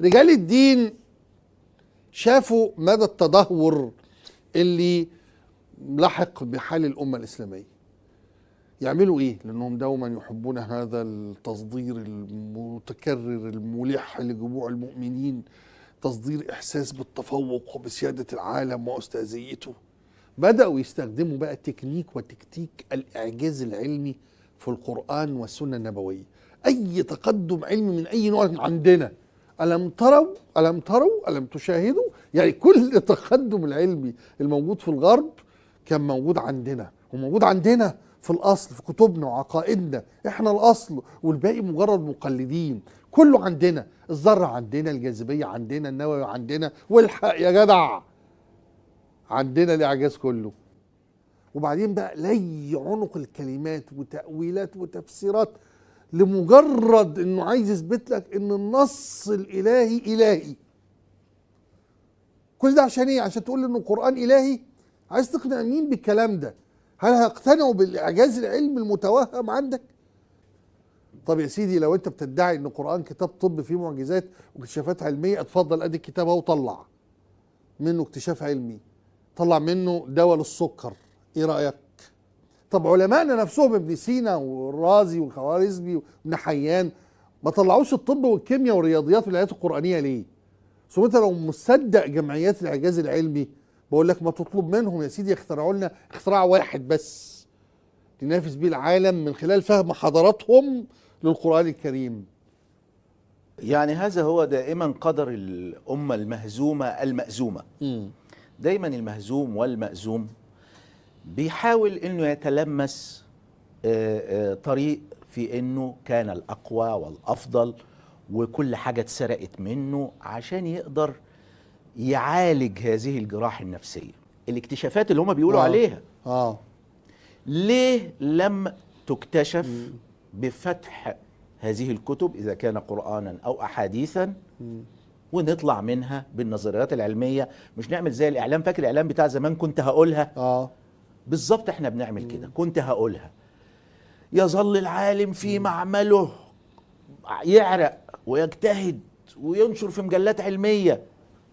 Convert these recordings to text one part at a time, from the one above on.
رجال الدين شافوا مدى التدهور اللي لحق بحال الامه الاسلاميه يعملوا ايه لانهم دوما يحبون هذا التصدير المتكرر الملح لجموع المؤمنين تصدير احساس بالتفوق وبسياده العالم واستاذيته بداوا يستخدموا بقى تكنيك وتكتيك الاعجاز العلمي في القران والسنه النبويه اي تقدم علمي من اي نوع عندنا ألم تروا ألم تروا ألم تشاهدوا يعني كل التقدم العلمي الموجود في الغرب كان موجود عندنا وموجود عندنا في الأصل في كتبنا وعقائدنا إحنا الأصل والباقي مجرد مقلدين كله عندنا الذرة عندنا الجاذبية عندنا النووي عندنا والحق يا جدع عندنا الإعجاز كله وبعدين بقى لي عنق الكلمات وتأويلات وتفسيرات لمجرد انه عايز يثبت لك ان النص الالهي الهي كل ده عشان ايه عشان تقول ان القران الهي عايز تقنع مين بالكلام ده هل هيقتنعوا بالاعجاز العلمي المتوهم عندك طب يا سيدي لو انت بتدعي ان القران كتاب طب فيه معجزات واكتشافات علميه اتفضل ادي الكتاب اهو طلع منه اكتشاف علمي طلع منه دواء للسكر ايه رايك طب علمائنا نفسهم ابن سينا والرازي والخوارزمي وابن حيان ما طلعوش الطب والكيمياء والرياضيات والايات القرانيه ليه؟ ثم انت لو مصدق جمعيات الاعجاز العلمي بقول لك ما تطلب منهم يا سيدي يخترعوا لنا اختراع واحد بس تنافس بيه العالم من خلال فهم حضاراتهم للقران الكريم. يعني هذا هو دائما قدر الامه المهزومه المأزومه. م. دايما المهزوم والمأزوم بيحاول انه يتلمس آه، آه، طريق في انه كان الاقوى والافضل وكل حاجه اتسرقت منه عشان يقدر يعالج هذه الجراح النفسيه الاكتشافات اللي هم بيقولوا آه. عليها اه ليه لم تكتشف م. بفتح هذه الكتب اذا كان قرانا او احاديثا م. ونطلع منها بالنظريات العلميه مش نعمل زي الاعلام فاكر الاعلام بتاع زمان كنت هقولها اه بالظبط احنا بنعمل كده كنت هقولها يظل العالم في معمله يعرق ويجتهد وينشر في مجلات علميه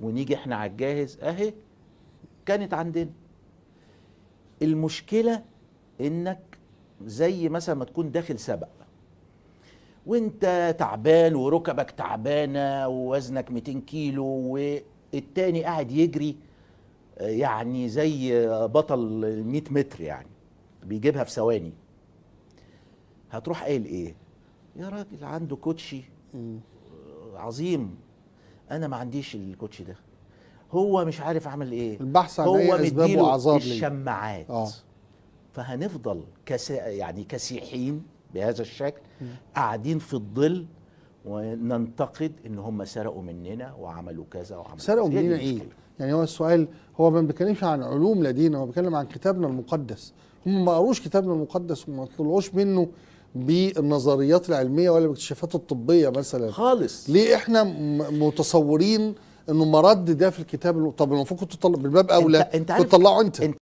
ونيجي احنا على الجاهز اهي كانت عندنا المشكله انك زي مثلا ما تكون داخل سبق وانت تعبان وركبك تعبانه ووزنك 200 كيلو والتاني قاعد يجري يعني زي بطل ال 100 متر يعني بيجيبها في ثواني هتروح قايل ايه يا راجل عنده كوتشي عظيم انا ما عنديش الكوتشي ده هو مش عارف اعمل ايه البحث عن هو أي اسباب اعذار الشماعات آه. فهنفضل كسا يعني كسيحين بهذا الشكل قاعدين في الظل وننتقد ان هم سرقوا مننا وعملوا كذا وعملوا سرقوا مننا ايه؟ يعني هو السؤال هو ما بيتكلمش عن علوم لدينا هو بيتكلم عن كتابنا المقدس هم ما قروش كتابنا المقدس وما طلعوش منه بالنظريات العلميه ولا بالاكتشافات الطبيه مثلا خالص ليه احنا متصورين انه مرد ده في الكتاب طب المفروض تطلع بالباب اولى انت, انت تطلعه انت, انت